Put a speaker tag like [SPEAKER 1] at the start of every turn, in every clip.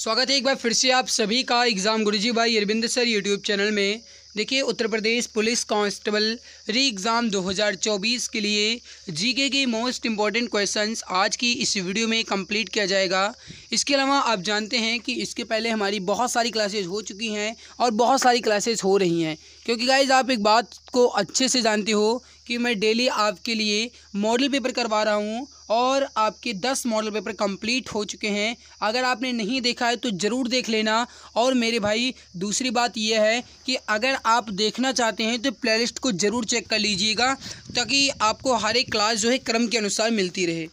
[SPEAKER 1] स्वागत है एक बार फिर से आप सभी का एग्ज़ाम गुरुजी भाई अरविंद सर यूट्यूब चैनल में देखिए Uttar Pradesh police constable re exam 2024 के लिए जीके के मोस्ट इम्पॉर्टेंट क्वेश्चंस आज की इस वीडियो में कंप्लीट किया जाएगा इसके अलावा आप जानते हैं कि इसके पहले हमारी बहुत सारी क्लासेज हो चुकी हैं और बहुत सारी क्लासेज हो रही हैं क्योंकि गाइज आप एक बात को अच्छे से जानते हो कि मैं डेली आपके लिए मॉडल पेपर करवा रहा हूँ और आपके दस मॉडल पेपर कंप्लीट हो चुके हैं अगर आपने नहीं देखा है तो ज़रूर देख लेना और मेरे भाई दूसरी बात यह है कि अगर आप देखना चाहते हैं तो प्लेलिस्ट को ज़रूर चेक कर लीजिएगा ताकि आपको हर एक क्लास जो है क्रम के अनुसार मिलती रहे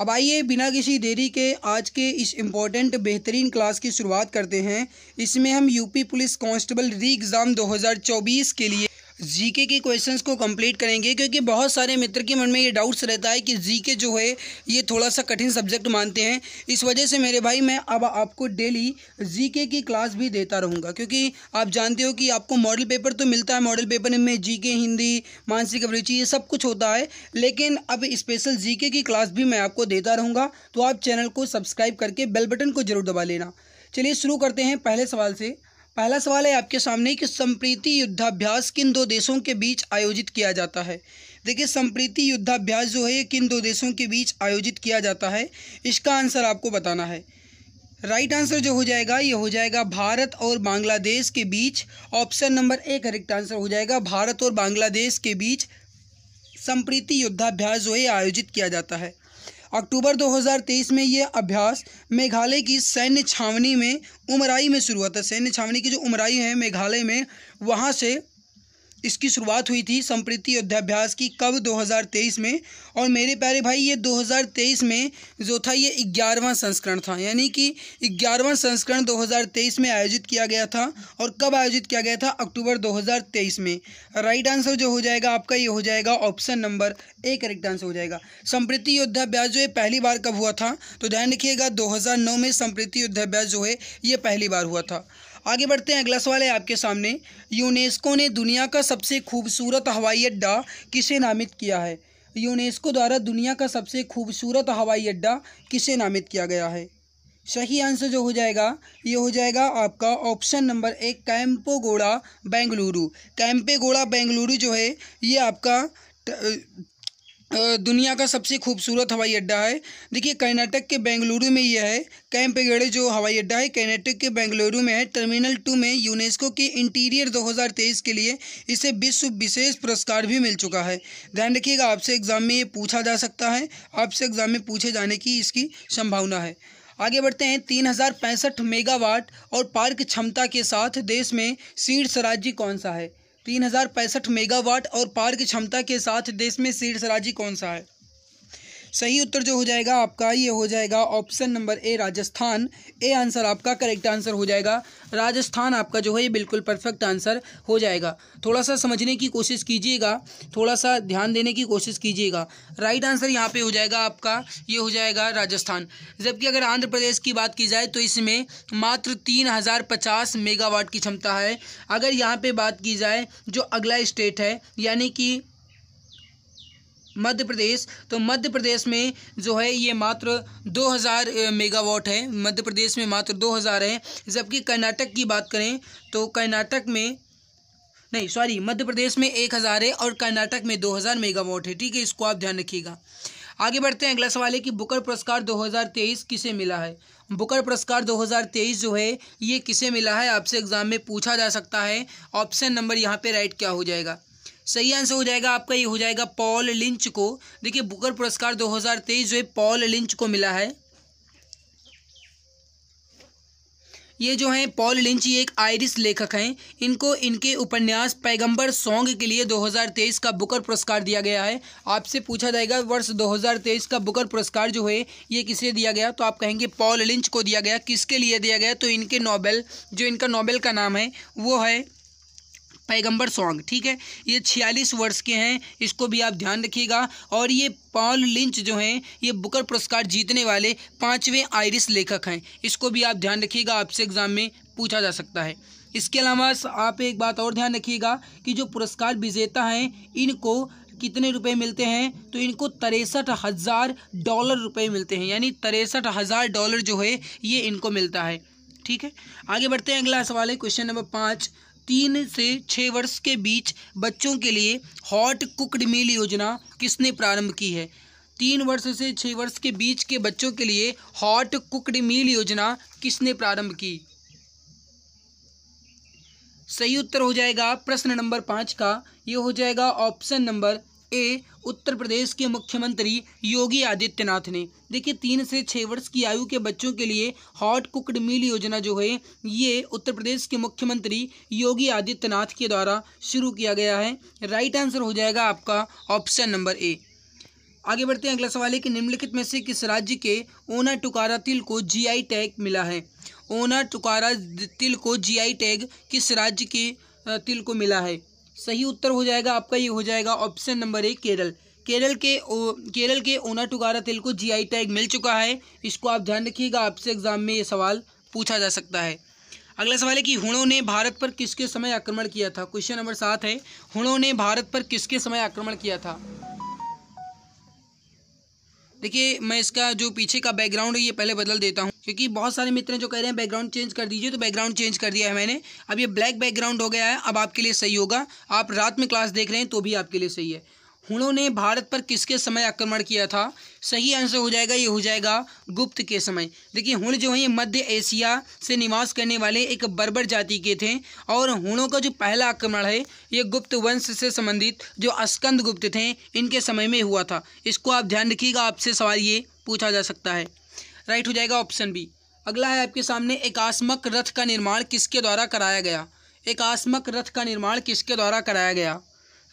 [SPEAKER 1] अब आइए बिना किसी देरी के आज के इस इम्पॉर्टेंट बेहतरीन क्लास की शुरुआत करते हैं इसमें हम UP police constable re exam दो के लिए जीके के क्वेश्चंस को कंप्लीट करेंगे क्योंकि बहुत सारे मित्र के मन में ये डाउट्स रहता है कि जीके जो है ये थोड़ा सा कठिन सब्जेक्ट मानते हैं इस वजह से मेरे भाई मैं अब आपको डेली जीके की क्लास भी देता रहूँगा क्योंकि आप जानते हो कि आपको मॉडल पेपर तो मिलता है मॉडल पेपर में जी हिंदी मानसिक अभिरुचि ये सब कुछ होता है लेकिन अब स्पेशल जी की क्लास भी मैं आपको देता रहूँगा तो आप चैनल को सब्सक्राइब करके बेल बटन को जरूर दबा लेना चलिए शुरू करते हैं पहले सवाल से पहला सवाल है आपके सामने कि संप्रीति युद्धाभ्यास किन दो देशों के बीच आयोजित किया जाता है देखिए संप्रीति युद्धाभ्यास जो है ये किन दो देशों के बीच आयोजित किया जाता है इसका आंसर आपको बताना है राइट आंसर जो हो जाएगा ये हो जाएगा भारत और बांग्लादेश के बीच ऑप्शन नंबर एक करेक्ट आंसर हो जाएगा भारत और बांग्लादेश के बीच संप्रीति युद्धाभ्यास जो है आयोजित किया जाता है अक्टूबर 2023 में ये अभ्यास मेघालय की सैन्य छावनी में उमराई में शुरू हुआ था सैन्य छावनी की जो उमराई है मेघालय में वहाँ से इसकी शुरुआत हुई थी संप्रीति युद्धाभ्यास की कब 2023 में और मेरे प्यारे भाई ये 2023 में जो था ये ग्यारहवां संस्करण था यानी कि ग्यारहवां संस्करण 2023 में आयोजित किया गया था और कब आयोजित किया गया था अक्टूबर 2023 में राइट आंसर जो हो जाएगा आपका ये हो जाएगा option number A correct answer हो जाएगा संप्रीति युद्धाभ्यास जो है पहली बार कब हुआ था तो ध्यान रखिएगा दो में संप्रीति युद्धाभ्यास जो है ये पहली बार हुआ था आगे बढ़ते हैं अगला सवाल है आपके सामने यूनेस्को ने दुनिया का सबसे खूबसूरत हवाई अड्डा किसे नामित किया है यूनेस्को द्वारा दुनिया का सबसे खूबसूरत हवाई अड्डा किसे नामित किया गया है सही आंसर जो हो जाएगा ये हो जाएगा आपका ऑप्शन नंबर एक कैंपोगोड़ा बेंगलुरु कैंपेगोड़ा बेंगलुरु जो है ये आपका दुनिया का सबसे खूबसूरत हवाई अड्डा है देखिए कर्नाटक के बेंगलुरु में यह है कैंपेगड़े जो हवाई अड्डा है कर्नाटक के बेंगलुरु में है टर्मिनल टू में यूनेस्को के इंटीरियर 2023 के लिए इसे विश्व विशेष पुरस्कार भी मिल चुका है ध्यान रखिएगा आपसे एग्ज़ाम में ये पूछा जा सकता है आपसे एग्ज़ाम में पूछे जाने की इसकी संभावना है आगे बढ़ते हैं तीन हज़ार पैंसठ मेगावाट और पार्क क्षमता के साथ देश में शीर्ष राज्य कौन सा है तीन मेगावाट और पार की क्षमता के साथ देश में शीर्ष राज्य कौन सा है सही उत्तर जो हो जाएगा आपका ये हो जाएगा option number A Rajasthan A answer आपका करेक्ट आंसर हो जाएगा राजस्थान आपका जो है ये बिल्कुल परफेक्ट आंसर हो जाएगा थोड़ा सा समझने की कोशिश कीजिएगा थोड़ा सा ध्यान देने की कोशिश कीजिएगा राइट आंसर यहाँ पे हो जाएगा आपका ये हो जाएगा राजस्थान जबकि अगर आंध्र प्रदेश की बात की जाए तो इसमें मात्र तीन हज़ार पचास मेगावाट की क्षमता है अगर यहाँ पर बात की जाए जो अगला स्टेट है यानी कि मध्य प्रदेश तो मध्य प्रदेश में जो है ये मात्र 2000 मेगावाट है मध्य प्रदेश में मात्र 2000 है जबकि कर्नाटक की बात करें तो कर्नाटक में नहीं सॉरी मध्य प्रदेश में एक हज़ार है और कर्नाटक में दो हज़ार मेगावाट है ठीक है इसको आप ध्यान रखिएगा आगे बढ़ते हैं अगला सवाल है कि बुकर पुरस्कार 2023 किसे मिला है बुकर पुरस्कार 2023 जो है ये किसे मिला है आपसे एग्ज़ाम में पूछा जा सकता है ऑप्शन नंबर यहाँ पे राइट क्या हो जाएगा सही आंसर हो जाएगा आपका ये हो जाएगा पॉल लिंच को देखिए बुकर पुरस्कार 2023 जो है पॉल लिंच को मिला है ये जो हैं पॉल लिंच ये एक आयरिश लेखक हैं इनको इनके उपन्यास पैगंबर सॉन्ग के लिए 2023 का बुकर पुरस्कार दिया गया है आपसे पूछा जाएगा वर्ष 2023 का बुकर पुरस्कार जो है ये किसे दिया गया तो आप कहेंगे पॉल लिंच को दिया गया किसके लिए दिया गया तो इनके नोबेल जो इनका नोबेल का नाम है वो है पैगंबर सॉन्ग ठीक है ये छियालीस वर्ष के हैं इसको भी आप ध्यान रखिएगा और ये पॉल लिंच जो हैं ये बुकर पुरस्कार जीतने वाले पाँचवें आयरिश लेखक हैं इसको भी आप ध्यान रखिएगा आपसे एग्ज़ाम में पूछा जा सकता है इसके अलावा आप एक बात और ध्यान रखिएगा कि जो पुरस्कार विजेता हैं इनको कितने रुपए मिलते हैं तो इनको तिरसठ हज़ार डॉलर रुपए मिलते हैं यानी तिरसठ हज़ार डॉलर जो है ये इनको मिलता है ठीक है आगे बढ़ते हैं अगला सवाल है क्वेश्चन नंबर पाँच तीन से छः वर्ष के बीच बच्चों के लिए हॉट कुकड मील योजना किसने प्रारंभ की है तीन वर्ष से छः वर्ष के बीच के बच्चों के लिए हॉट कुकड मील योजना किसने प्रारंभ की सही उत्तर हो जाएगा प्रश्न नंबर पाँच का ये हो जाएगा ऑप्शन नंबर ए उत्तर प्रदेश के मुख्यमंत्री योगी आदित्यनाथ ने देखिए तीन से छः वर्ष की आयु के बच्चों के लिए हॉट कुकड मील योजना जो है ये उत्तर प्रदेश के मुख्यमंत्री योगी आदित्यनाथ के द्वारा शुरू किया गया है राइट आंसर हो जाएगा आपका ऑप्शन नंबर ए आगे बढ़ते हैं अगला सवाल है कि निम्नलिखित में से किस राज्य के ओना टुकारा तिल को जी टैग मिला है ओना टुकारा तिल को जी टैग किस राज्य के तिल को मिला है सही उत्तर हो जाएगा आपका ये हो जाएगा ऑप्शन नंबर एक केरल केरल के ओ, केरल के ओना टुकारा तेल को जीआई टैग मिल चुका है इसको आप ध्यान रखिएगा आपसे एग्जाम में ये सवाल पूछा जा सकता है अगला सवाल है कि हुणों ने भारत पर किसके समय आक्रमण किया था क्वेश्चन नंबर सात है हुणों ने भारत पर किसके समय आक्रमण किया था देखिए मैं इसका जो पीछे का बैकग्राउंड है ये पहले बदल देता हूँ क्योंकि बहुत सारे मित्र जो कह रहे हैं बैकग्राउंड चेंज कर दीजिए तो बैकग्राउंड चेंज कर दिया है मैंने अब ये ब्लैक बैकग्राउंड हो गया है अब आपके लिए सही होगा आप रात में क्लास देख रहे हैं तो भी आपके लिए सही है हुणों ने भारत पर किसके समय आक्रमण किया था सही आंसर हो जाएगा ये हो जाएगा गुप्त के समय देखिए हुण जो है मध्य एशिया से निवास करने वाले एक बर्बर जाति के थे और हुणों का जो पहला आक्रमण है ये गुप्त वंश से संबंधित जो अस्कंद गुप्त थे इनके समय में हुआ था इसको आप ध्यान रखिएगा आपसे सवाल ये पूछा जा सकता है राइट हो जाएगा ऑप्शन बी अगला है आपके सामने एकास्मक रथ का निर्माण किसके द्वारा कराया गया एकास्मक रथ का निर्माण किसके द्वारा कराया गया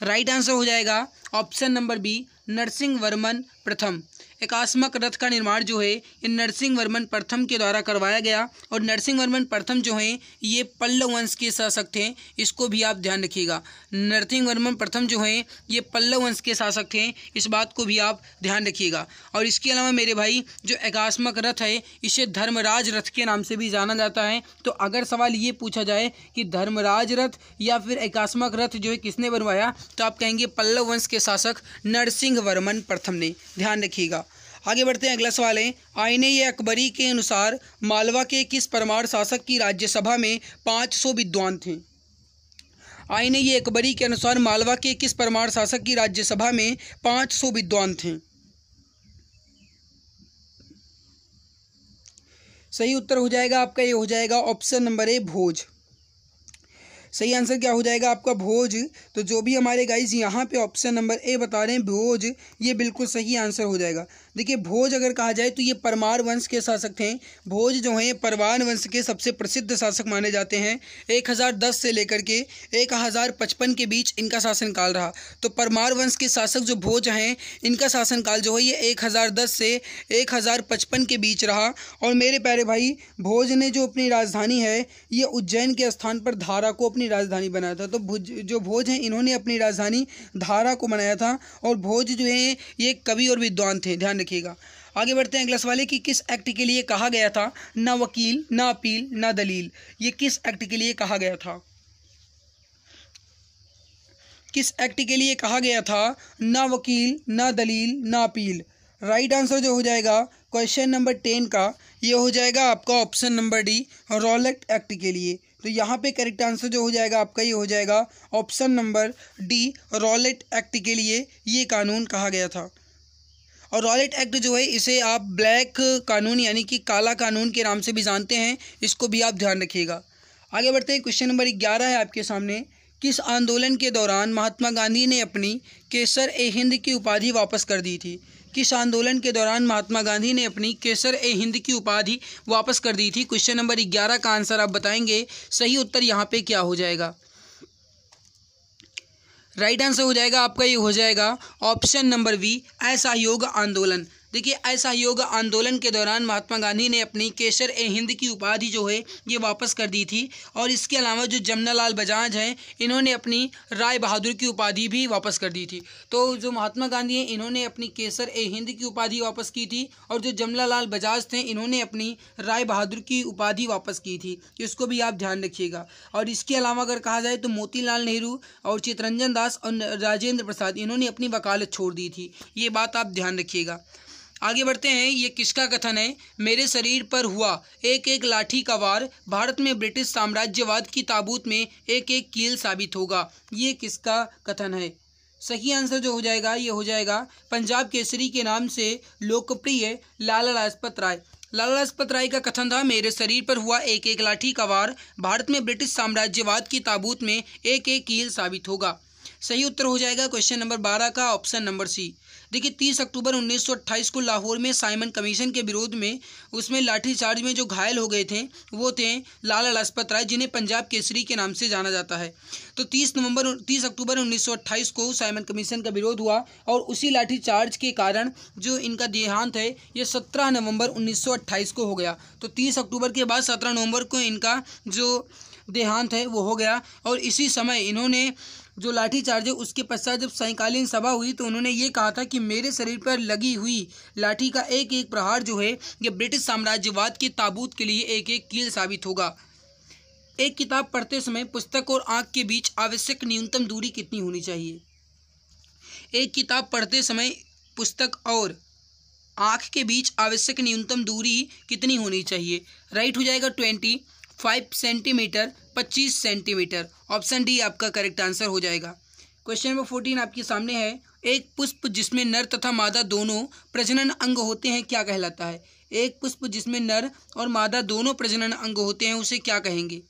[SPEAKER 1] राइट आंसर हो जाएगा option number B Narasimha Varman प्रथम एकास्मक रथ का निर्माण जो है ये नरसिंह वर्मन प्रथम के द्वारा करवाया गया और नरसिंह वर्मन प्रथम जो हैं ये पल्लव वंश के शासक थे इसको भी आप ध्यान रखिएगा नरसिंह वर्मन प्रथम जो हैं ये पल्लव वंश के शासक थे इस बात को भी आप ध्यान रखिएगा और इसके अलावा मेरे भाई जो एकास्मक रथ है इसे धर्मराज रथ के नाम से भी जाना जाता है तो अगर सवाल ये पूछा जाए कि धर्मराज रथ या फिर एकास्मक रथ जो है किसने बनवाया तो आप कहेंगे पल्लव वंश के शासक नरसिंह वर्मन प्रथम ने ध्यान रखिएगा आगे बढ़ते हैं अगला सवाल है आईने अकबरी के अनुसार मालवा के किस परमार शासक की राज्यसभा में पाँच सौ विद्वान थे आईने अकबरी के अनुसार मालवा के किस परमार शासक की राज्यसभा में पाँच सौ विद्वान थे सही उत्तर हो जाएगा आपका ये हो जाएगा ऑप्शन नंबर ए भोज सही आंसर क्या हो जाएगा आपका भोज तो जो भी हमारे गाइज यहाँ पे ऑप्शन नंबर ए बता रहे हैं भोज ये बिल्कुल सही आंसर हो जाएगा देखिए भोज अगर कहा जाए तो ये परमार वंश के शासक थे भोज जो हैं परवान वंश के सबसे प्रसिद्ध शासक माने जाते हैं 1010 से लेकर के 1055 के बीच इनका शासनकाल रहा तो परमार वंश के शासक जो भोज हैं इनका शासनकाल जो है ये 1010 से 1055 के बीच रहा और मेरे प्यारे भाई भोज ने जो अपनी राजधानी है ये उज्जैन के स्थान पर धारा को अपनी राजधानी बनाया था तो जो भोज हैं इन्होंने अपनी राजधानी धारा को बनाया था और भोज जो है ये कवि और विद्वान थे ध्यान रखिएगा आगे बढ़ते हैं अगला सवाल है कि किस एक्ट के लिए कहा गया था ना वकील ना अपील ना दलील ये किस एक्ट के लिए कहा गया था किस एक्ट के लिए कहा गया था ना वकील ना दलील ना अपील राइट आंसर जो हो जाएगा क्वेश्चन नंबर टेन का ये हो जाएगा आपका option number D Rowlatt Act के लिए तो यहाँ पे करेक्ट आंसर जो हो जाएगा आपका ये हो जाएगा option number D Rowlatt Act के लिए ये कानून कहा गया था और रॉलेट एक्ट जो है इसे आप ब्लैक कानून यानी कि काला कानून के नाम से भी जानते हैं इसको भी आप ध्यान रखिएगा आगे बढ़ते हैं क्वेश्चन नंबर ग्यारह है आपके सामने किस आंदोलन के दौरान महात्मा गांधी ने अपनी केसर ए हिंद की उपाधि वापस कर दी थी किस आंदोलन के दौरान महात्मा गांधी ने अपनी केसर ए हिंद की उपाधि वापस कर दी थी क्वेश्चन नंबर ग्यारह का आंसर आप बताएंगे सही उत्तर यहाँ पे क्या हो जाएगा राइट आंसर हो जाएगा आपका ये हो जाएगा ऑप्शन नंबर बी असहयोग आंदोलन देखिए असहयोग आंदोलन के दौरान महात्मा गांधी ने अपनी केसर ए हिंद की उपाधि जो है ये वापस कर दी थी और इसके अलावा जो जमनालाल बजाज हैं इन्होंने अपनी राय बहादुर की उपाधि भी वापस कर दी थी तो जो महात्मा गांधी हैं इन्होंने अपनी केसर ए हिंद की उपाधि वापस की थी और जो जमनालाल बजाज थे इन्होंने अपनी राय बहादुर की उपाधि वापस की थी इसको भी आप ध्यान रखिएगा और इसके अलावा अगर कहा जाए तो मोतीलाल नेहरू और चितरंजन दास और राजेंद्र प्रसाद इन्होंने अपनी वकालत छोड़ दी थी ये बात आप ध्यान रखिएगा आगे बढ़ते हैं ये किसका कथन है मेरे शरीर पर हुआ एक एक लाठी का वार भारत में ब्रिटिश साम्राज्यवाद की ताबूत में एक एक कील साबित होगा ये किसका कथन है सही आंसर जो हो जाएगा ये हो जाएगा पंजाब केसरी के नाम से लोकप्रिय लाला लाजपत राय लाला लाजपत राय का कथन था मेरे शरीर पर हुआ एक एक लाठी का वार भारत में ब्रिटिश साम्राज्यवाद की ताबूत में एक एक कील साबित होगा सही उत्तर हो जाएगा क्वेश्चन नंबर बारह का ऑप्शन नंबर सी देखिए तीस अक्टूबर 1928 को लाहौर में साइमन कमीशन के विरोध में उसमें लाठीचार्ज में जो घायल हो गए थे वो थे लाला लाजपत राय जिन्हें पंजाब केसरी के नाम से जाना जाता है तो 30 नवंबर 30 अक्टूबर 1928 को साइमन कमीशन का विरोध हुआ और उसी लाठीचार्ज के कारण जो इनका देहांत है ये सत्रह नवम्बर उन्नीस को हो गया तो तीस अक्टूबर के बाद सत्रह नवम्बर को इनका जो देहांत है वो हो गया और इसी समय इन्होंने जो लाठीचार्ज है उसके पश्चात जब सायकालीन सभा हुई तो उन्होंने ये कहा था कि मेरे शरीर पर लगी हुई लाठी का एक एक प्रहार जो है ये ब्रिटिश साम्राज्यवाद के ताबूत के लिए एक एक कील साबित होगा एक किताब पढ़ते समय पुस्तक और आँख के बीच आवश्यक न्यूनतम दूरी कितनी होनी चाहिए एक किताब पढ़ते समय पुस्तक और आँख के बीच आवश्यक न्यूनतम दूरी कितनी होनी चाहिए राइट हो जाएगा ट्वेंटी फाइव सेंटीमीटर पच्चीस सेंटीमीटर ऑप्शन डी आपका करेक्ट आंसर हो जाएगा क्वेश्चन नंबर फोर्टीन आपके सामने है एक पुष्प जिसमें नर तथा मादा दोनों प्रजनन अंग होते हैं क्या कहलाता है एक पुष्प जिसमें नर और मादा दोनों प्रजनन अंग होते हैं उसे क्या कहेंगे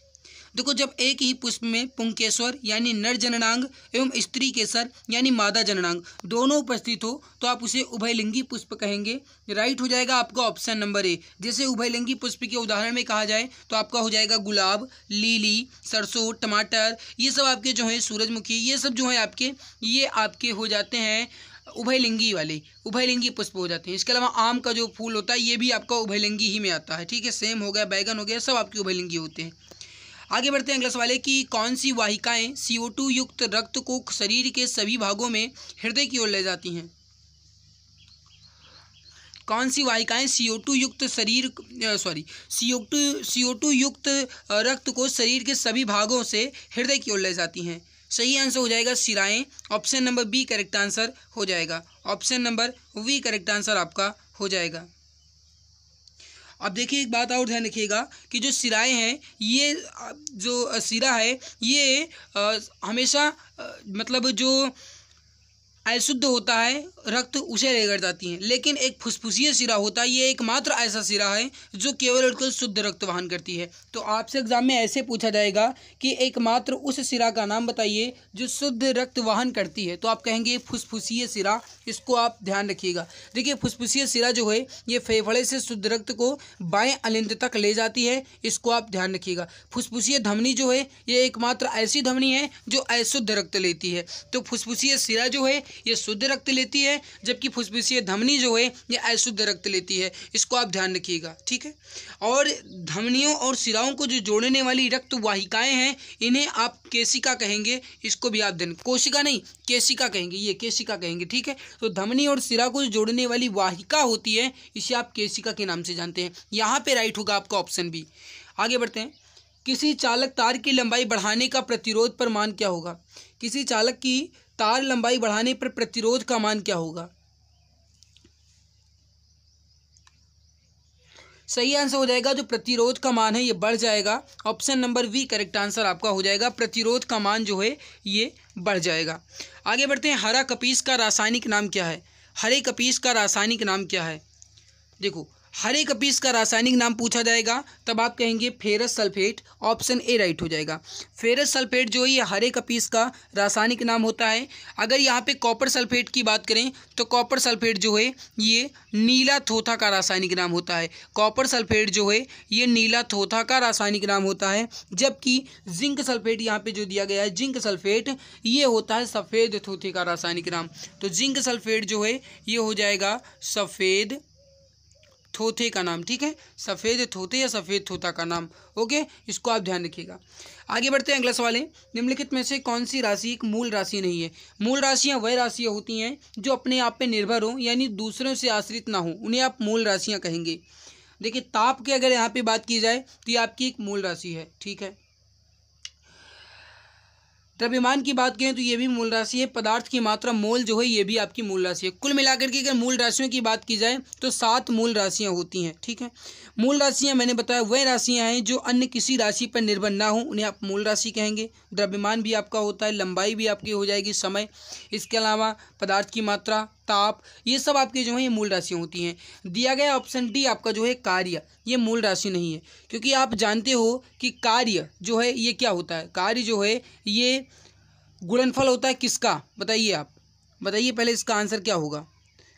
[SPEAKER 1] देखो जब एक ही पुष्प में पुंकेश्वर यानी नर जननांग एवं स्त्री केसर यानी मादा जननांग दोनों उपस्थित हो तो आप उसे उभयलिंगी पुष्प कहेंगे राइट हो जाएगा आपका ऑप्शन नंबर ए जैसे उभयलिंगी पुष्प के उदाहरण में कहा जाए तो आपका हो जाएगा गुलाब लीली सरसों टमाटर ये सब आपके जो है सूरजमुखी ये सब जो है आपके ये आपके हो जाते हैं उभयलिंगी वाले उभयलिंगी पुष्प हो जाते हैं इसके अलावा आम का जो फूल होता है ये भी आपका उभयलिंगी ही में आता है ठीक है सेम हो गया बैगन हो गया सब आपके उभयलिंगी होते हैं आगे बढ़ते हैं अगले सवाल है कि कौन सी वाहिकाएं टू युक्त रक्त को शरीर के सभी भागों में हृदय की ओर ले जाती हैं कौन सी वाहिकाएं टू युक्त शरीर सॉरी CO2 CO2 युक्त रक्त को शरीर के सभी भागों से हृदय की ओर ले जाती हैं सही आंसर हो जाएगा सिराएं option number B correct answer हो जाएगा option number B correct answer आपका हो जाएगा अब देखिए एक बात और ध्यान रखिएगा कि जो सिराए हैं ये जो सिरा है ये हमेशा मतलब जो अशुद्ध होता है रक्त उसे रेगड़ जाती हैं लेकिन एक फुसफुसीय सिरा होता है ये एकमात्र ऐसा सिरा है जो केवल और केवल शुद्ध रक्त वाहन करती है तो आपसे एग्जाम में ऐसे पूछा जाएगा कि एकमात्र उस सिरा का नाम बताइए जो शुद्ध रक्त वाहन करती है तो आप कहेंगे फुसफुसीय सिरा इसको आप ध्यान रखिएगा देखिए फुसफुसीय सिरा जो है ये फेफड़े से शुद्ध रक्त को बाएँ अलिंद तक ले जाती है इसको आप ध्यान रखिएगा फुसफुसीय धमनी जो है ये एकमात्र ऐसी धमनी है जो अशुद्ध रक्त लेती है तो फुसफुसीय सिरा जो है ये शुद्ध रक्त लेती है जबकि फुसफुसीय धमनी जो है ये अशुद्ध रक्त लेती है इसको आप ध्यान रखिएगा ठीक है और धमनियों और सिराओं को जो जोड़ने वाली रक्त वाहिकाएँ हैं इन्हें आप केशिका कहेंगे इसको भी आप ध्यान कोशिका नहीं केशिका कहेंगे ये केशिका कहेंगे ठीक है तो धमनी और सिरा को जोड़ने वाली वाहिका होती है इसे आप केशिका के नाम से जानते हैं यहाँ पर राइट होगा आपका ऑप्शन भी आगे बढ़ते हैं किसी चालक तार की लंबाई बढ़ाने का प्रतिरोध पर मान क्या होगा किसी चालक की तार लंबाई बढ़ाने पर प्रतिरोध का मान क्या होगा सही आंसर हो जाएगा जो प्रतिरोध का मान है ये बढ़ जाएगा option number B correct answer आपका हो जाएगा प्रतिरोध का मान जो है ये बढ़ जाएगा आगे बढ़ते हैं हरा कपीस का रासायनिक नाम क्या है हरे कपीस का रासायनिक नाम क्या है देखो हर एक अपीस का रासायनिक नाम पूछा जाएगा तब आप कहेंगे ferrous sulphate option A right हो जाएगा फेरस सल्फेट जो है ये हर एक अपीस का रासायनिक नाम होता है अगर यहाँ पे कॉपर सल्फेट की बात करें तो कॉपर सल्फेट जो है ये नीला थोथा का रासायनिक नाम होता है कॉपर सल्फेट जो है ये नीला थोथा का रासायनिक नाम होता है जबकि जिंक सल्फेट यहाँ पर जो दिया गया है जिंक सल्फेट ये होता है सफ़ेद थोथे का रासायनिक नाम तो जिंक सल्फेट जो है ये हो जाएगा सफ़ेद थोथे का नाम ठीक है सफ़ेद थोथे या सफ़ेद थोता का नाम ओके इसको आप ध्यान रखिएगा आगे बढ़ते हैं अगला सवाल है निम्नलिखित में से कौन सी राशि एक मूल राशि नहीं है मूल राशियाँ वह राशियाँ होती हैं जो अपने आप पर निर्भर हों यानी दूसरों से आश्रित ना हो उन्हें आप मूल राशियाँ कहेंगे देखिए ताप की अगर यहाँ पे बात की जाए तो ये आपकी एक मूल राशि है ठीक है द्रव्यमान तो की बात करें तो ये भी मूल राशि है पदार्थ की मात्रा मोल जो है ये भी आपकी मूल राशि है कुल मिलाकर के अगर मूल राशियों की बात की जाए तो सात मूल राशियाँ होती हैं ठीक है मूल राशियाँ मैंने बताया वह राशियाँ हैं जो अन्य किसी राशि पर निर्भर ना हो उन्हें आप मूल राशि कहेंगे द्रव्यमान भी आपका होता है लंबाई भी आपकी हो जाएगी समय इसके अलावा पदार्थ की मात्रा ताप ये सब आपकी जो है ये मूल राशियाँ होती हैं दिया गया ऑप्शन डी आपका जो है कार्य ये मूल राशि नहीं है क्योंकि आप जानते हो कि कार्य जो है ये क्या होता है कार्य जो है ये गुणनफल होता है किसका बताइए आप बताइए पहले इसका आंसर क्या होगा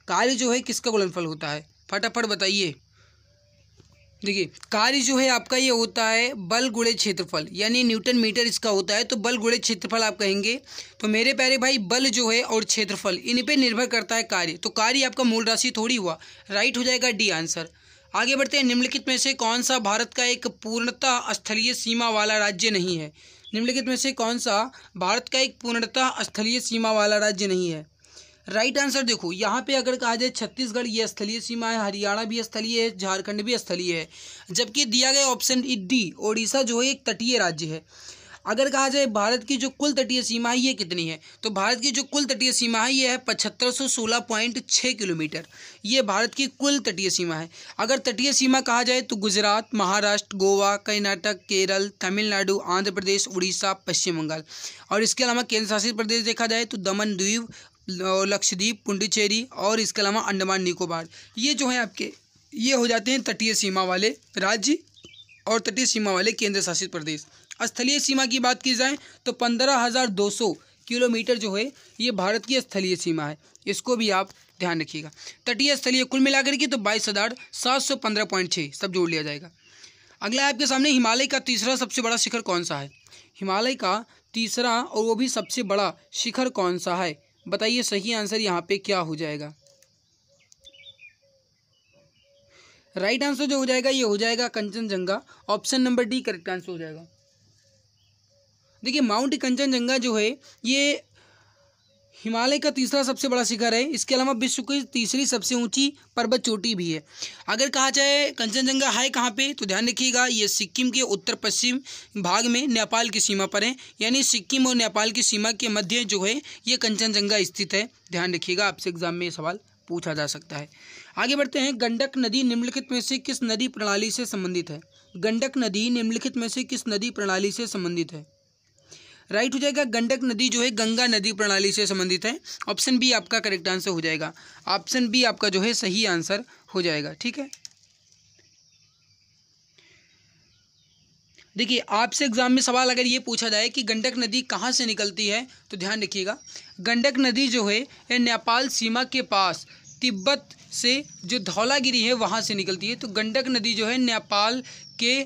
[SPEAKER 1] कार्य जो है किसका गुणनफल होता है फटाफट बताइए देखिए कार्य जो है आपका ये होता है बल गुड़े क्षेत्रफल यानी न्यूटन मीटर इसका होता है तो बल गुड़े क्षेत्रफल आप कहेंगे तो मेरे प्यारे भाई बल जो है और क्षेत्रफल इन पे निर्भर करता है कार्य तो कार्य आपका मूल राशि थोड़ी हुआ राइट हो जाएगा डी आंसर आगे बढ़ते हैं निम्नलिखित में से कौन सा भारत का एक पूर्णतः स्थलीय सीमा वाला राज्य नहीं है निम्नलिखित में से कौन सा भारत का एक पूर्णतः स्थलीय सीमा वाला राज्य नहीं है राइट आंसर देखो यहाँ पे अगर कहा जाए छत्तीसगढ़ ये स्थलीय सीमा है हरियाणा भी स्थलीय है झारखंड भी स्थलीय है जबकि दिया गया ऑप्शन डी ओडिशा जो है एक तटीय राज्य है अगर कहा जाए भारत की जो कुल तटीय सीमा है ये कितनी है तो भारत की जो कुल तटीय सीमा है ये है पचहत्तर सौ सोलह पॉइंट छः किलोमीटर ये भारत की कुल तटीय सीमा है अगर तटीय सीमा कहा जाए तो गुजरात महाराष्ट्र गोवा कर्नाटक केरल तमिलनाडु आंध्र प्रदेश उड़ीसा पश्चिम बंगाल और इसके अलावा केंद्र शासित प्रदेश देखा जाए तो दमन द्वीप लक्षद्वीप पुंडीचेरी और इसके अलावा अंडमान निकोबार ये जो हैं आपके ये हो जाते हैं तटीय सीमा वाले राज्य और तटीय सीमा वाले केंद्र शासित प्रदेश स्थलीय सीमा की बात की जाए तो पंद्रह हज़ार दो सौ किलोमीटर जो है ये भारत की स्थलीय सीमा है इसको भी आप ध्यान रखिएगा तटीय स्थलीय कुल मिलाकर के तो बाईस हज़ार सात सौ पंद्रह पॉइंट छः सब जोड़ लिया जाएगा अगला आपके सामने हिमालय का तीसरा सबसे बड़ा शिखर कौन सा है हिमालय का तीसरा और वो भी सबसे बड़ा शिखर कौन सा है बताइए सही आंसर यहाँ पे क्या हो जाएगा राइट आंसर जो हो जाएगा ये हो जाएगा Kanchenjunga option number D correct answer हो जाएगा देखिए माउंट कंचनजंगा जो है ये हिमालय का तीसरा सबसे बड़ा शिखर है इसके अलावा विश्व की तीसरी सबसे ऊंची पर्वत चोटी भी है अगर कहा जाए कंचनजंगा है कहाँ पे तो ध्यान रखिएगा ये सिक्किम के उत्तर पश्चिम भाग में नेपाल की सीमा पर है यानी सिक्किम और नेपाल की सीमा के मध्य जो है ये कंचनजंगा स्थित है ध्यान रखिएगा आपसे एग्जाम में ये सवाल पूछा जा सकता है आगे बढ़ते हैं गंडक नदी निम्नलिखित में से किस नदी प्रणाली से संबंधित है गंडक नदी निम्नलिखित में से किस नदी प्रणाली से संबंधित है राइट हो जाएगा गंडक नदी जो है गंगा नदी प्रणाली से संबंधित है ऑप्शन बी आपका करेक्ट आंसर हो जाएगा ऑप्शन बी आपका जो है सही आंसर हो जाएगा ठीक है देखिए आपसे एग्जाम में सवाल अगर ये पूछा जाए कि गंडक नदी कहाँ से निकलती है तो ध्यान रखिएगा गंडक नदी जो है नेपाल सीमा के पास तिब्बत से जो धौलागिरी है वहाँ से निकलती है तो गंडक नदी जो है नेपाल के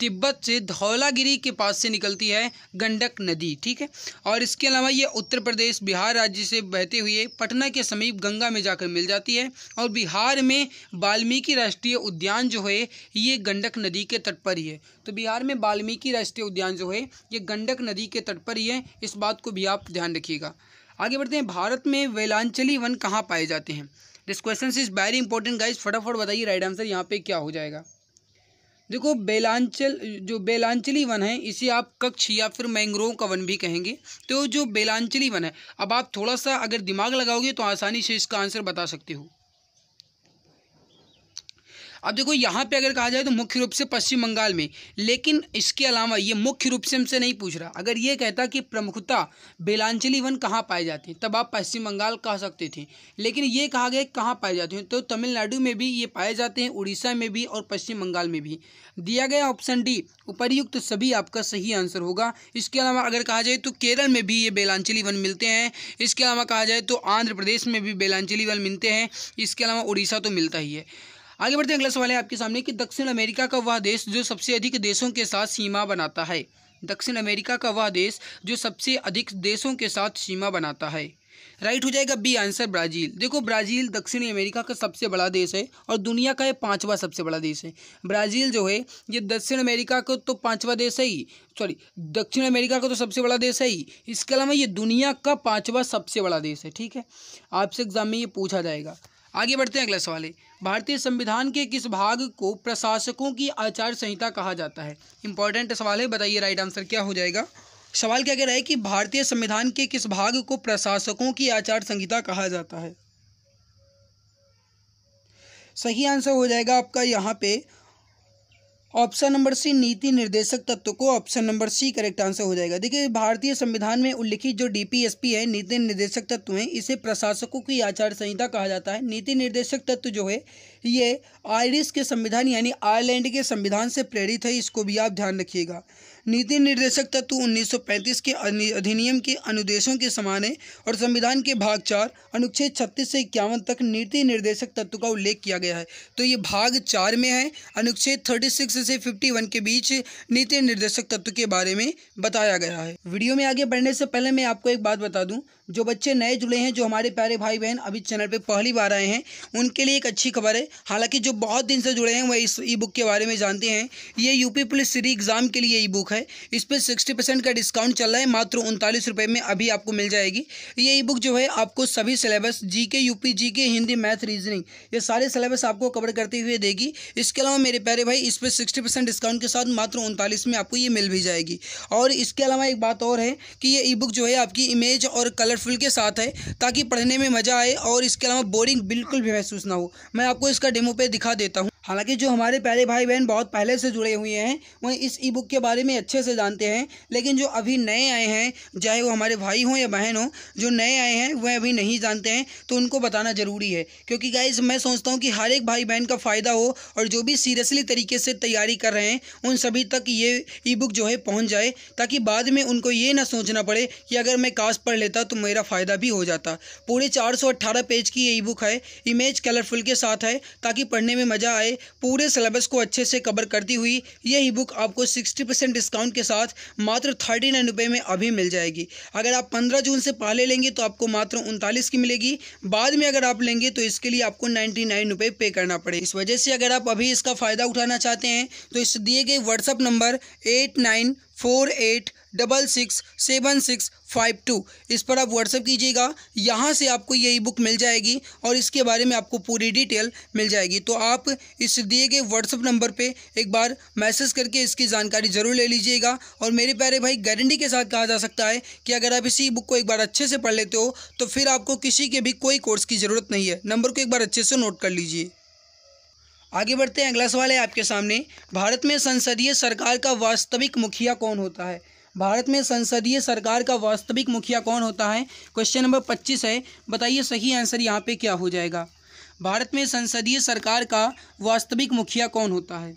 [SPEAKER 1] तिब्बत से धौलागिरी के पास से निकलती है गंडक नदी ठीक है और इसके अलावा ये उत्तर प्रदेश बिहार राज्य से बहते हुए पटना के समीप गंगा में जाकर मिल जाती है और बिहार में वाल्मीकि राष्ट्रीय उद्यान जो है ये गंडक नदी के तट पर ही है तो बिहार में वाल्मीकि राष्ट्रीय उद्यान जो है ये गंडक नदी के तट पर ही है इस बात को भी आप ध्यान रखिएगा आगे बढ़ते हैं भारत में वेलांचली वन कहाँ पाए जाते हैं this question is very important guys फटाफट बताइए राइट आंसर यहाँ पे क्या हो जाएगा देखो बेलांचल जो बेलांचली वन है इसे आप कक्ष या फिर मैंग्रोव का वन भी कहेंगे तो जो बेलांचली वन है अब आप थोड़ा सा अगर दिमाग लगाओगे तो आसानी से इसका आंसर बता सकते हो अब देखो यहाँ पे अगर कहा जाए तो मुख्य रूप से पश्चिम बंगाल में लेकिन इसके अलावा ये मुख्य रूप से हमसे नहीं पूछ रहा अगर ये कहता कि प्रमुखता बेलांचली वन कहाँ पाए जाते हैं तब आप पश्चिम बंगाल कह सकते थे लेकिन ये कहा गया कहाँ पाए जाते हैं तो तमिलनाडु में भी ये पाए जाते हैं उड़ीसा में भी और पश्चिम बंगाल में भी दिया गया ऑप्शन डी उपरयुक्त तो सभी आपका सही आंसर होगा इसके अलावा अगर कहा जाए तो केरल में भी ये बेलांचली वन मिलते हैं इसके अलावा कहा जाए तो आंध्र प्रदेश में भी बेलांचली वन मिलते हैं इसके अलावा उड़ीसा तो मिलता ही है आगे बढ़ते हैं अगला सवाल है आपके सामने कि दक्षिण अमेरिका का वह देश जो सबसे अधिक देशों के साथ सीमा बनाता है दक्षिण अमेरिका का वह देश जो सबसे अधिक देशों के साथ सीमा बनाता है राइट हो जाएगा बी आंसर ब्राज़ील देखो ब्राज़ील दक्षिणी अमेरिका का सबसे बड़ा देश है और दुनिया का ये पांचवा सबसे बड़ा देश है ब्राज़ील जो है ये दक्षिण अमेरिका का तो पांचवा देश है ही सॉरी दक्षिण अमेरिका का तो सबसे बड़ा देश है ही इसके अलावा ये दुनिया का पाँचवा सबसे बड़ा देश है ठीक है आपसे एग्जाम में ये पूछा जाएगा आगे बढ़ते हैं अगला सवाल है भारतीय संविधान के किस भाग को प्रशासकों की आचार संहिता कहा जाता है इंपॉर्टेंट सवाल है बताइए राइट आंसर क्या हो जाएगा सवाल क्या कह रहा है कि भारतीय संविधान के किस भाग को प्रशासकों की आचार संहिता कहा जाता है सही आंसर हो जाएगा आपका यहाँ पे ऑप्शन नंबर सी नीति निर्देशक तत्व को option number C correct answer हो जाएगा देखिए भारतीय संविधान में उल्लिखित जो डीपीएसपी है नीति निर्देशक तत्व हैं इसे प्रशासकों की आचार संहिता कहा जाता है नीति निर्देशक तत्व जो है ये आयरिश के संविधान यानी आयरलैंड के संविधान से प्रेरित है इसको भी आप ध्यान रखिएगा नीति निर्देशक तत्व 1935 के अधिनियम के अनुदेशों के समान है और संविधान के भाग चार अनुच्छेद छत्तीस से इक्यावन तक नीति निर्देशक तत्व का उल्लेख किया गया है तो ये भाग चार में है अनुच्छेद थर्टी सिक्स से फिफ्टी वन के बीच नीति निर्देशक तत्व के बारे में बताया गया है वीडियो में आगे बढ़ने से पहले मैं आपको एक बात बता दूँ जो बच्चे नए जुड़े हैं जो हमारे प्यारे भाई बहन अभी चैनल पर पहली बार आए हैं उनके लिए एक अच्छी खबर है हालांकि जो बहुत दिन से जुड़े हैं वह इस ई बुक के बारे में जानते हैं ये यूपी पुलिस सीरी एग्ज़ाम के लिए ई बुक है है इस पर सिक्सटी परसेंट का डिस्काउंट चल रहा है मात्र उनतालीस रुपये में अभी आपको मिल जाएगी ये ई बुक जो है आपको सभी सिलेबस जी के यूपी जी के हिंदी मैथ रीजनिंग ये सारे सिलेबस आपको कवर करते हुए देगी इसके अलावा मेरे प्यारे भाई इस पर सिक्सटी परसेंट डिस्काउंट के साथ मात्र उनतालीस में आपको ये मिल भी जाएगी और इसके अलावा एक बात और है कि ये ई बुक जो है आपकी इमेज और कलरफुल के साथ है ताकि पढ़ने में मज़ा आए और इसके अलावा बोरिंग बिल्कुल भी महसूस ना हो मैं आपको इसका डेमो पे दिखा देता हूँ हालांकि जो हमारे पहले भाई बहन बहुत पहले से जुड़े हुए हैं वह इस ई बुक के बारे में अच्छे से जानते हैं लेकिन जो अभी नए आए हैं चाहे वो हमारे भाई हों या बहन हों जो नए आए हैं वह अभी नहीं जानते हैं तो उनको बताना ज़रूरी है क्योंकि गाइज मैं सोचता हूँ कि हर एक भाई बहन का फ़ायदा हो और जो भी सीरियसली तरीके से तैयारी कर रहे हैं उन सभी तक ये ई बुक जो है पहुँच जाए ताकि बाद में उनको ये ना सोचना पड़े कि अगर मैं कास्ट पढ़ लेता तो मेरा फ़ायदा भी हो जाता पूरे चार पेज की ये ई बुक है इमेज कलरफुल के साथ है ताकि पढ़ने में मज़ा आए पूरे सिलेबस को अच्छे से कवर करती हुई ये ई बुक आपको सिक्सटी परसेंट डिस्काउंट के साथ मात्र थर्टी नाइन रुपये में अभी मिल जाएगी अगर आप पंद्रह जून से पहले लेंगे तो आपको मात्र उनतालीस की मिलेगी बाद में अगर आप लेंगे तो इसके लिए आपको नाइन्टी नाइन रुपये पे करना पड़ेगा इस वजह से अगर आप अभी इसका फ़ायदा उठाना चाहते हैं तो इस दिए गए WhatsApp number eight nine four eight double six seven six five two इस पर आप व्हाट्सअप कीजिएगा यहाँ से आपको ये ई बुक मिल जाएगी और इसके बारे में आपको पूरी डिटेल मिल जाएगी तो आप इस दिए गए व्हाट्सअप नंबर पे एक बार मैसेज करके इसकी जानकारी ज़रूर ले लीजिएगा और मेरे प्यारे भाई गारंटी के साथ कहा जा सकता है कि अगर आप इसी बुक को एक बार अच्छे से पढ़ लेते हो तो फिर आपको किसी के भी कोई कोर्स की ज़रूरत नहीं है नंबर को एक बार अच्छे से नोट कर लीजिए आगे बढ़ते हैं अगला सवाल है आपके सामने भारत में संसदीय सरकार का वास्तविक मुखिया कौन होता है भारत में संसदीय सरकार का वास्तविक मुखिया कौन होता है क्वेश्चन नंबर पच्चीस है बताइए सही आंसर यहाँ पे क्या हो जाएगा भारत में संसदीय सरकार का वास्तविक मुखिया कौन होता है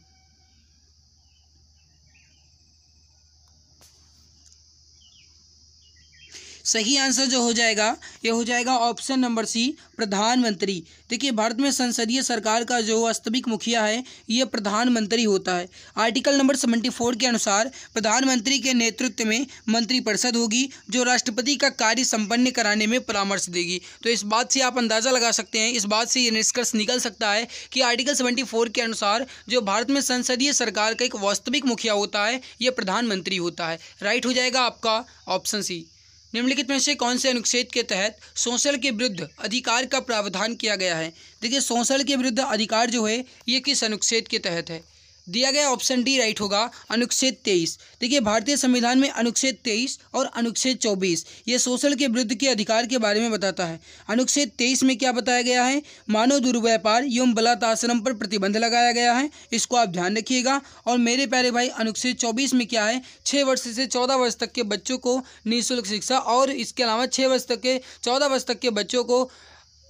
[SPEAKER 1] सही आंसर जो हो जाएगा ये हो जाएगा ऑप्शन नंबर सी प्रधानमंत्री देखिए भारत में संसदीय सरकार का जो वास्तविक मुखिया है ये प्रधानमंत्री होता है आर्टिकल नंबर सेवेंटी फोर के अनुसार प्रधानमंत्री के नेतृत्व में मंत्रिपरिषद होगी जो राष्ट्रपति का कार्य संपन्न कराने में परामर्श देगी तो इस बात से आप अंदाज़ा लगा सकते हैं इस बात से ये निष्कर्ष निकल सकता है कि आर्टिकल सेवेंटी फोर के अनुसार जो भारत में संसदीय सरकार का एक वास्तविक मुखिया होता है ये प्रधानमंत्री होता है राइट हो जाएगा आपका ऑप्शन सी निम्नलिखित में से कौन से अनुच्छेद के तहत शोषण के विरुद्ध अधिकार का प्रावधान किया गया है देखिए शोषण के विरुद्ध अधिकार जो है ये किस अनुच्छेद के तहत है दिया गया ऑप्शन डी राइट होगा अनुच्छेद तेईस देखिए भारतीय संविधान में अनुच्छेद तेईस और अनुच्छेद चौबीस ये शोषण के विरुद्ध के अधिकार के बारे में बताता है अनुच्छेद तेईस में क्या बताया गया है मानव दुर्व्यापार एवं बलात्श्रम पर प्रतिबंध लगाया गया है इसको आप ध्यान रखिएगा और मेरे प्यारे भाई अनुच्छेद चौबीस में क्या है छः वर्ष से चौदह वर्ष तक के बच्चों को निःशुल्क शिक्षा और इसके अलावा छः वर्ष तक के चौदह वर्ष तक के बच्चों को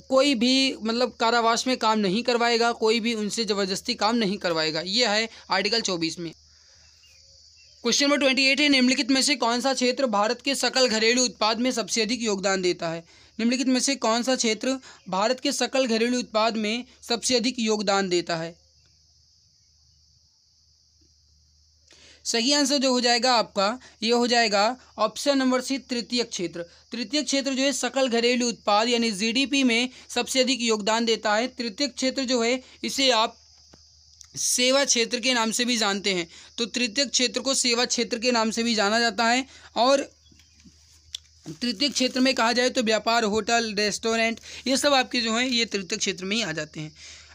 [SPEAKER 1] कोई भी मतलब कारावास में काम नहीं करवाएगा कोई भी उनसे ज़बरदस्ती काम नहीं करवाएगा ये है आर्टिकल चौबीस में क्वेश्चन नंबर ट्वेंटी एट है निम्नलिखित में से कौन सा क्षेत्र भारत के सकल घरेलू उत्पाद में सबसे अधिक योगदान देता है निम्नलिखित में से कौन सा क्षेत्र भारत के सकल घरेलू उत्पाद में सबसे अधिक योगदान देता है सही आंसर जो हो जाएगा आपका ये हो जाएगा ऑप्शन नंबर सी तृतीय क्षेत्र तृतीय क्षेत्र जो है सकल घरेलू उत्पाद यानी जीडीपी में सबसे अधिक योगदान देता है तृतीय क्षेत्र जो है इसे आप सेवा क्षेत्र के नाम से भी जानते हैं तो तृतीय क्षेत्र को सेवा क्षेत्र के नाम से भी जाना जाता है और तृतीय क्षेत्र में कहा जाए तो व्यापार होटल रेस्टोरेंट ये सब आपके जो हैं ये तृतीय क्षेत्र में ही आ जाते हैं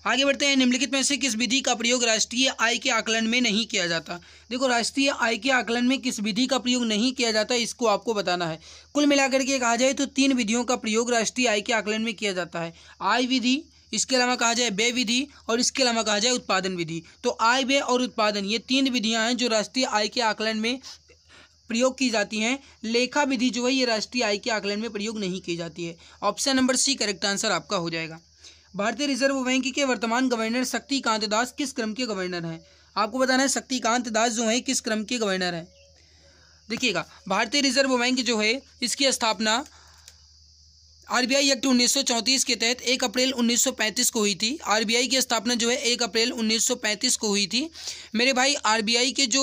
[SPEAKER 1] आगे बढ़ते हैं निम्नलिखित में से किस विधि का प्रयोग राष्ट्रीय आय के आकलन में नहीं किया जाता देखो राष्ट्रीय आय के आकलन में किस विधि का प्रयोग नहीं किया जाता इसको आपको बताना है कुल मिलाकर के कहा जाए तो तीन विधियों का प्रयोग राष्ट्रीय आय के आकलन में किया जाता है आय विधि इसके अलावा कहा जाए व्यय विधि और इसके अलावा कहा जाए उत्पादन विधि तो आय व्यय और उत्पादन ये तीन विधियाँ हैं जो राष्ट्रीय आय के आकलन में प्रयोग की जाती हैं लेखा विधि जो है ये राष्ट्रीय आय के आकलन में प्रयोग नहीं की जाती है option number C correct answer आपका हो जाएगा भारतीय रिजर्व बैंक के वर्तमान गवर्नर शक्तिकांत दास किस क्रम के गवर्नर हैं आपको बताना है शक्तिकांत दास जो है किस क्रम के गवर्नर हैं देखिएगा भारतीय रिजर्व बैंक जो है इसकी स्थापना आरबीआई एक्ट 1934 के तहत 1 अप्रैल 1935 को हुई थी आरबीआई की स्थापना जो है 1 अप्रैल 1935 को हुई थी मेरे भाई आरबीआई के जो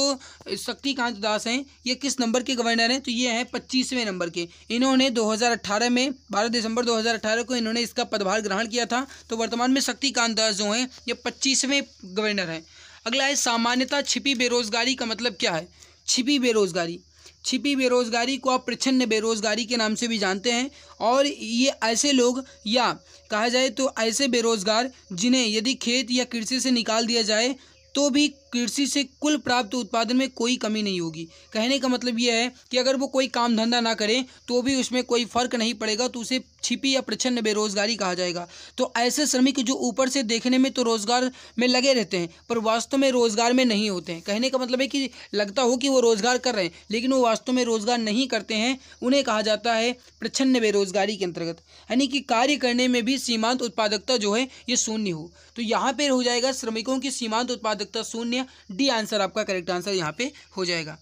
[SPEAKER 1] शक्तिकांत दास हैं ये किस नंबर के गवर्नर हैं तो ये हैं पच्चीसवें नंबर के इन्होंने 2018 में 12 दिसंबर 2018 को इन्होंने इसका पदभार ग्रहण किया था तो वर्तमान में शक्तिकांत दास जो हैं ये पच्चीसवें गवर्नर हैं अगला है सामान्यता छिपी बेरोजगारी का मतलब क्या है छिपी बेरोजगारी छिपी बेरोजगारी को आप प्रच्छन्न बेरोजगारी के नाम से भी जानते हैं और ये ऐसे लोग या कहा जाए तो ऐसे बेरोजगार जिन्हें यदि खेत या कृषि से निकाल दिया जाए तो भी कृषि से कुल प्राप्त उत्पादन में कोई कमी नहीं होगी कहने का मतलब यह है कि अगर वो कोई काम धंधा ना करें तो भी उसमें कोई फर्क नहीं पड़ेगा तो उसे छिपी या प्रचन्न बेरोजगारी कहा जाएगा तो ऐसे श्रमिक जो ऊपर से देखने में तो रोजगार में लगे रहते हैं पर वास्तव में रोजगार में नहीं होते हैं कहने का मतलब है कि लगता हो कि वो रोजगार कर रहे हैं लेकिन वो वास्तव में रोजगार नहीं करते हैं उन्हें कहा जाता है प्रच्छन्न बेरोजगारी के अंतर्गत यानी कि कार्य करने में भी सीमांत उत्पादकता जो है ये शून्य हो तो यहाँ पर हो जाएगा श्रमिकों की सीमांत उत्पादकता शून्य डी आंसर आपका करेक्ट आंसर यहाँ पे हो जाएगा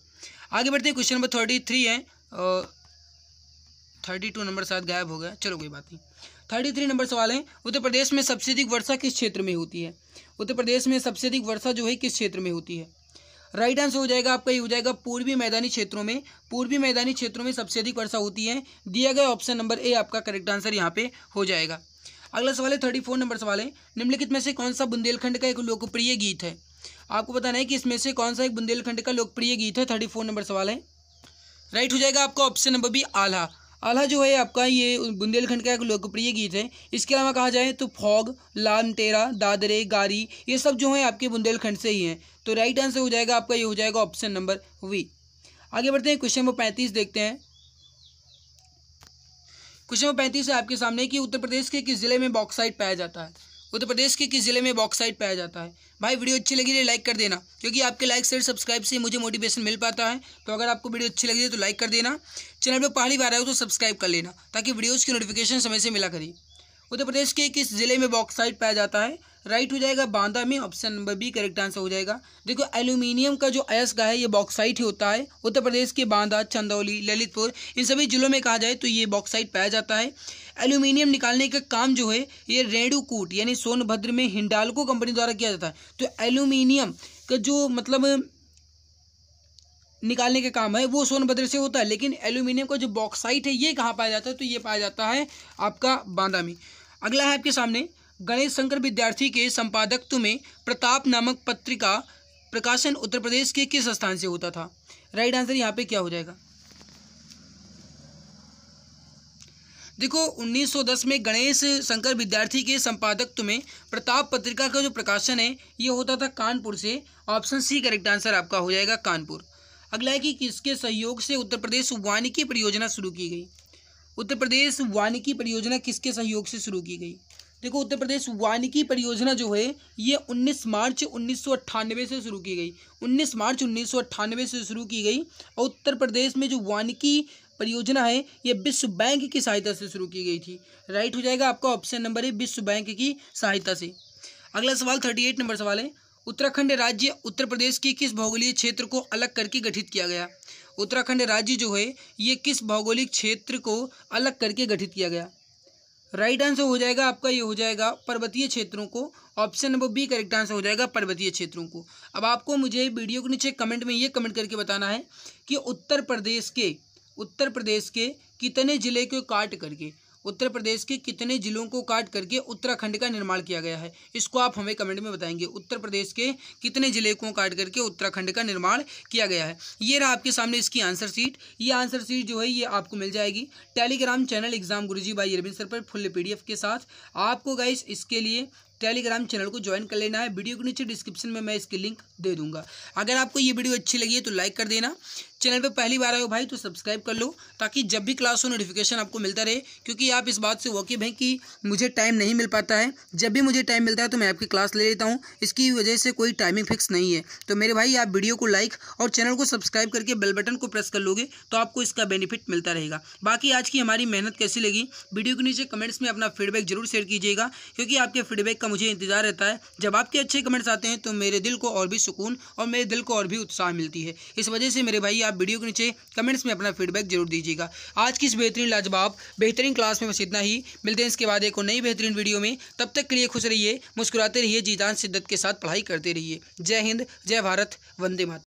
[SPEAKER 1] आगे बढ़ते क्वेश्चन नंबर थर्टी थ्री है थर्टी टू नंबर शायद गायब हो गया चलो कोई बात नहीं थर्टी थ्री नंबर सवाल है उत्तर प्रदेश में सबसे अधिक वर्षा किस क्षेत्र में होती है उत्तर प्रदेश में सबसे अधिक वर्षा जो है किस क्षेत्र में होती है राइट आंसर हो जाएगा आपका ये हो जाएगा पूर्वी मैदानी क्षेत्रों में पूर्वी मैदानी क्षेत्रों में सबसे अधिक वर्षा होती है दिया गया ऑप्शन नंबर ए आपका करेक्ट आंसर यहाँ पे हो जाएगा अगला सवाल है थर्टी फोर नंबर सवाल है निम्नलिखित में से कौन सा बुंदेलखंड का एक लोकप्रिय गीत है आपको बताना है कि इसमें से कौन सा एक बुंदेलखंड का लोकप्रिय गीत है थर्टी फोर नंबर सवाल है राइट हो जाएगा आपका option number B Alha Alha जो है आपका ये बुंदेलखंड का एक लोकप्रिय गीत है इसके अलावा कहा जाए तो फॉग तेरा दादरे गारी ये सब जो है आपके बुंदेलखंड से ही हैं तो राइट आंसर हो जाएगा आपका ये हो जाएगा ऑप्शन नंबर वी आगे बढ़ते हैं क्वेश्चन नंबर पैंतीस देखते हैं क्वेश्चन नंबर पैंतीस है आपके सामने कि उत्तर प्रदेश के किस जिले में बॉक्साइट पाया जाता है उत्तर प्रदेश के किस जिले में बॉक्साइट पाया जाता है भाई वीडियो अच्छी लगी तो लाइक कर देना क्योंकि आपके लाइक से सब्सक्राइब से मुझे मोटिवेशन मिल पाता है तो अगर आपको वीडियो अच्छी लगी है तो लाइक कर देना चैनल पर पहली बार आए हो तो सब्सक्राइब कर लेना ताकि वीडियोज़ की नोटिफिकेशन समय से मिला करिए उत्तर प्रदेश के किस जिले में बॉक्साइट पाया जाता है राइट हो जाएगा बांदा में option number B correct answer हो जाएगा देखो एल्यूमिनियम का जो अयस्क है ये बॉक्साइट ही होता है उत्तर प्रदेश के बांदा चंदौली ललितपुर इन सभी जिलों में कहा जाए तो ये बॉक्साइट पाया जाता है एल्यूमिनियम निकालने का काम जो है ये रेणुकूट यानी सोनभद्र में हिंडालको कंपनी द्वारा किया जाता है तो एल्यूमिनियम का जो मतलब निकालने का काम है वो सोनभद्र से होता है लेकिन एल्यूमिनियम का जो बॉक्साइट है ये कहाँ पाया जाता है तो ये पाया जाता है आपका बांदा में अगला है आपके सामने गणेश शंकर विद्यार्थी के संपादकत्व में प्रताप नामक पत्रिका प्रकाशन उत्तर प्रदेश के किस स्थान से होता था राइट आंसर यहाँ पे क्या हो जाएगा देखो 1910 में गणेश शंकर विद्यार्थी के संपादकत्व में प्रताप पत्रिका का जो प्रकाशन है ये होता था कानपुर से ऑप्शन सी करेक्ट आंसर आपका हो जाएगा कानपुर अगला है कि किसके सहयोग से उत्तर प्रदेश वानिकी परियोजना शुरू की गई उत्तर प्रदेश वानिकी परियोजना किसके सहयोग से शुरू की गई देखो उत्तर प्रदेश वानिकी परियोजना जो है ये 19 मार्च उन्नीस से शुरू की गई 19 मार्च उन्नीस से शुरू की गई और उत्तर प्रदेश में जो वानिकी परियोजना है ये विश्व बैंक की सहायता से शुरू की गई थी राइट हो जाएगा आपका ऑप्शन नंबर है विश्व बैंक की सहायता से अगला सवाल थर्टी एट नंबर सवाल है उत्तराखंड राज्य उत्तर प्रदेश के किस भौगोलिक क्षेत्र को अलग करके गठित किया गया उत्तराखंड राज्य जो है ये किस भौगोलिक क्षेत्र को अलग करके गठित किया गया राइट आंसर हो जाएगा आपका ये हो जाएगा पर्वतीय क्षेत्रों को option number B correct answer हो जाएगा पर्वतीय क्षेत्रों को अब आपको मुझे वीडियो के नीचे कमेंट में ये कमेंट करके बताना है कि उत्तर प्रदेश के उत्तर प्रदेश के कितने ज़िले को काट करके उत्तर प्रदेश के कितने जिलों को काट करके उत्तराखंड का निर्माण किया गया है इसको आप हमें कमेंट में बताएंगे उत्तर प्रदेश के कितने जिले को काट करके उत्तराखंड का निर्माण किया गया है ये रहा आपके सामने इसकी आंसर सीट ये आंसर सीट जो है ये आपको मिल जाएगी Telegram channel exam Guruji by Arvind sir पर फुल पी के साथ आपको गाइस इसके लिए टेलीग्राम चैनल को ज्वाइन कर लेना है वीडियो के नीचे डिस्क्रिप्शन में मैं इसकी लिंक दे दूंगा अगर आपको ये वीडियो अच्छी लगी है तो लाइक कर देना चैनल पर पहली बार आए हो भाई तो सब्सक्राइब कर लो ताकि जब भी क्लास हो नोटिफिकेशन आपको मिलता रहे क्योंकि आप इस बात से वाकिफ़ हैं कि मुझे टाइम नहीं मिल पाता है जब भी मुझे टाइम मिलता है तो मैं आपकी क्लास ले लेता हूँ इसकी वजह से कोई टाइमिंग फिक्स नहीं है तो मेरे भाई आप वीडियो को लाइक और चैनल को सब्सक्राइब करके बेल बटन को प्रेस कर लोगे तो आपको इसका बेनिफिट मिलता रहेगा बाकी आज की हमारी मेहनत कैसी लगी वीडियो के नीचे कमेंट्स में अपना फीडबैक जरूर शेयर कीजिएगा क्योंकि आपके फीडबैक का मुझे इंतज़ार रहता है जब आपके अच्छे कमेंट्स आते हैं तो मेरे दिल को और भी सुकून और मेरे दिल को और भी उत्साह मिलती है इस वजह से मेरे भाई आप वीडियो के नीचे कमेंट्स में अपना फीडबैक जरूर दीजिएगा आज की इस बेहतरीन लाजवाब बेहतरीन क्लास में बस इतना ही मिलते हैं इसके बाद एक और नई बेहतरीन वीडियो में तब तक के लिए खुश रहिए मुस्कुराते रहिए जीदान शिद्दत के साथ पढ़ाई करते रहिए जय हिंद जय भारत वंदे मातरम